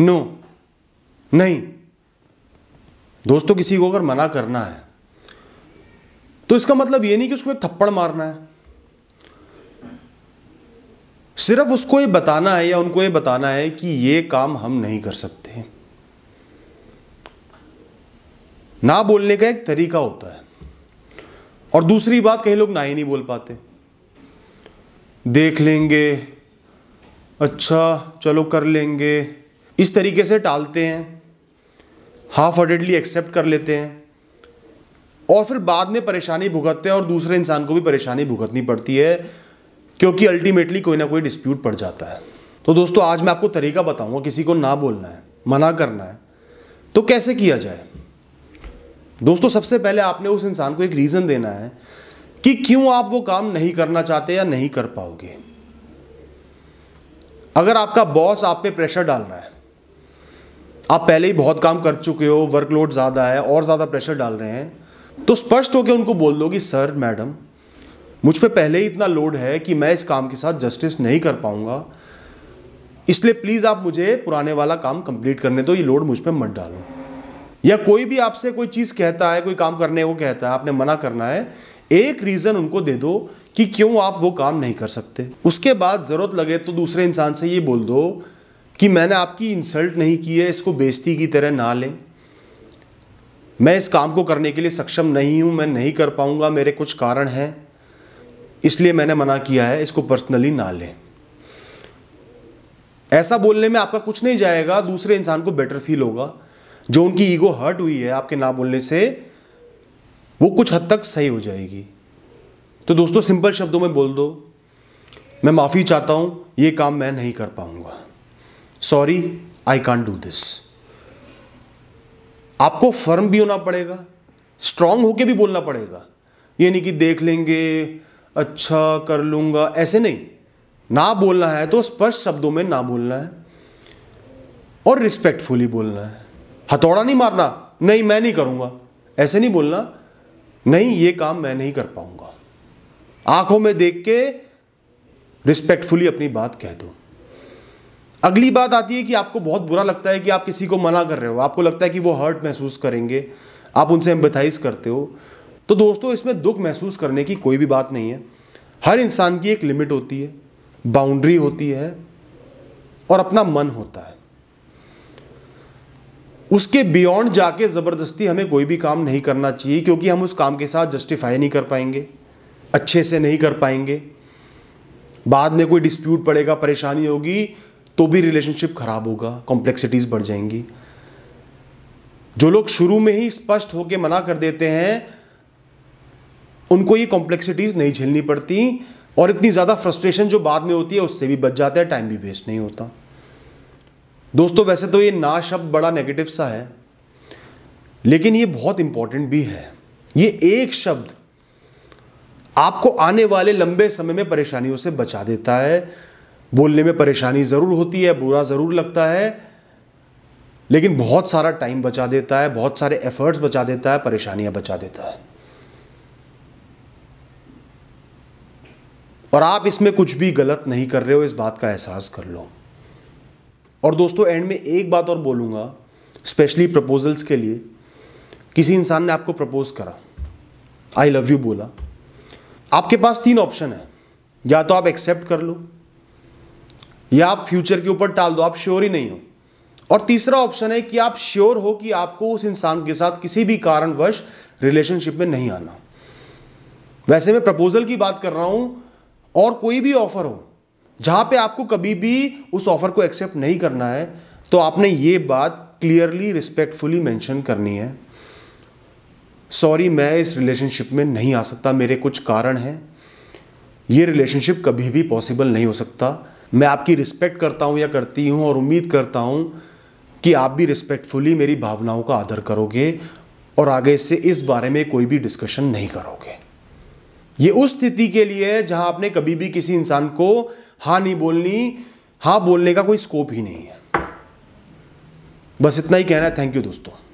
no no, नहीं दोस्तों किसी को अगर मना करना है तो इसका मतलब ये नहीं कि उसको एक थप्पड़ मारना है सिर्फ उसको ये बताना है या उनको ये बताना है कि ये काम हम नहीं कर सकते ना बोलने का एक तरीका होता है और दूसरी बात कहीं लोग ना ही नहीं बोल पाते देख लेंगे अच्छा चलो कर लेंगे इस तरीके से टालते हैं हाफ हार्टेडली एक्सेप्ट कर लेते हैं और फिर बाद में परेशानी भुगतते हैं और दूसरे इंसान को भी परेशानी भुगतनी पड़ती है क्योंकि अल्टीमेटली कोई ना कोई डिस्प्यूट पड़ जाता है तो दोस्तों आज मैं आपको तरीका बताऊंगा किसी को ना बोलना है मना करना है तो कैसे किया जाए दोस्तों सबसे पहले आपने उस इंसान को एक रीज़न देना है कि क्यों आप वो काम नहीं करना चाहते या नहीं कर पाओगे अगर आपका बॉस आप पे प्रेशर डाल रहा है आप पहले ही बहुत काम कर चुके हो वर्कलोड ज़्यादा है और ज़्यादा प्रेशर डाल रहे हैं तो स्पष्ट होकर उनको बोल दो कि सर मैडम मुझ पर पहले ही इतना लोड है कि मैं इस काम के साथ जस्टिस नहीं कर पाऊंगा इसलिए प्लीज़ आप मुझे पुराने वाला काम कंप्लीट करने दो ये लोड मुझ पर मत डालो या कोई भी आपसे कोई चीज़ कहता है कोई काम करने को कहता है आपने मना करना है एक रीज़न उनको दे दो कि क्यों आप वो काम नहीं कर सकते उसके बाद ज़रूरत लगे तो दूसरे इंसान से ये बोल दो कि मैंने आपकी इंसल्ट नहीं की है इसको बेइज्जती की तरह ना लें मैं इस काम को करने के लिए सक्षम नहीं हूं मैं नहीं कर पाऊंगा मेरे कुछ कारण हैं इसलिए मैंने मना किया है इसको पर्सनली ना लें ऐसा बोलने में आपका कुछ नहीं जाएगा दूसरे इंसान को बेटर फील होगा जो उनकी ईगो हर्ट हुई है आपके ना बोलने से वो कुछ हद तक सही हो जाएगी तो दोस्तों सिंपल शब्दों में बोल दो मैं माफ़ी चाहता हूँ ये काम मैं नहीं कर पाऊँगा sorry I can't do this आपको फर्म भी होना पड़ेगा स्ट्रांग होके भी बोलना पड़ेगा ये नहीं कि देख लेंगे अच्छा कर लूंगा ऐसे नहीं ना बोलना है तो स्पष्ट शब्दों में ना बोलना है और रिस्पेक्टफुली बोलना है हथौड़ा नहीं मारना नहीं मैं नहीं करूंगा ऐसे नहीं बोलना नहीं ये काम मैं नहीं कर पाऊंगा आंखों में देख के रिस्पेक्टफुली अपनी बात कह दो अगली बात आती है कि आपको बहुत बुरा लगता है कि आप किसी को मना कर रहे हो आपको लगता है कि वो हर्ट महसूस करेंगे आप उनसे एम्पथाइज करते हो तो दोस्तों इसमें दुख महसूस करने की कोई भी बात नहीं है हर इंसान की एक लिमिट होती है बाउंड्री होती है और अपना मन होता है उसके बियॉन्ड जाके ज़बरदस्ती हमें कोई भी काम नहीं करना चाहिए क्योंकि हम उस काम के साथ जस्टिफाई नहीं कर पाएंगे अच्छे से नहीं कर पाएंगे बाद में कोई डिस्प्यूट पड़ेगा परेशानी होगी तो भी रिलेशनशिप खराब होगा कॉम्प्लेक्सिटीज़ बढ़ जाएंगी जो लोग शुरू में ही स्पष्ट होकर मना कर देते हैं उनको ये कॉम्प्लेक्सिटीज़ नहीं झेलनी पड़ती और इतनी ज़्यादा फ्रस्ट्रेशन जो बाद में होती है उससे भी बच जाता है टाइम भी वेस्ट नहीं होता दोस्तों वैसे तो ये ना शब्द बड़ा नेगेटिव सा है लेकिन ये बहुत इंपॉर्टेंट भी है ये एक शब्द आपको आने वाले लंबे समय में परेशानियों से बचा देता है बोलने में परेशानी ज़रूर होती है बुरा ज़रूर लगता है लेकिन बहुत सारा टाइम बचा देता है बहुत सारे एफर्ट्स बचा देता है परेशानियां बचा देता है और आप इसमें कुछ भी गलत नहीं कर रहे हो इस बात का एहसास कर लो और दोस्तों एंड में एक बात और बोलूंगा स्पेशली प्रपोजल्स के लिए किसी इंसान ने आपको प्रपोज करा आई लव यू बोला आपके पास तीन ऑप्शन है या तो आप एक्सेप्ट कर लो या आप फ्यूचर के ऊपर टाल दो आप श्योर ही नहीं हो और तीसरा ऑप्शन है कि आप श्योर हो कि आपको उस इंसान के साथ किसी भी कारणवश रिलेशनशिप में नहीं आना वैसे मैं प्रपोजल की बात कर रहा हूं और कोई भी ऑफर हो जहां पे आपको कभी भी उस ऑफर को एक्सेप्ट नहीं करना है तो आपने ये बात क्लियरली रिस्पेक्टफुली मेंशन करनी है सॉरी मैं इस रिलेशनशिप में नहीं आ सकता मेरे कुछ कारण हैं ये रिलेशनशिप कभी भी पॉसिबल नहीं हो सकता मैं आपकी रिस्पेक्ट करता हूँ या करती हूँ और उम्मीद करता हूँ कि आप भी रिस्पेक्टफुली मेरी भावनाओं का आदर करोगे और आगे से इस बारे में कोई भी डिस्कशन नहीं करोगे ये उस स्थिति के लिए है जहां आपने कभी भी किसी इंसान को हाँ नहीं बोलनी हाँ बोलने का कोई स्कोप ही नहीं है बस इतना ही कहना है थैंक यू दोस्तों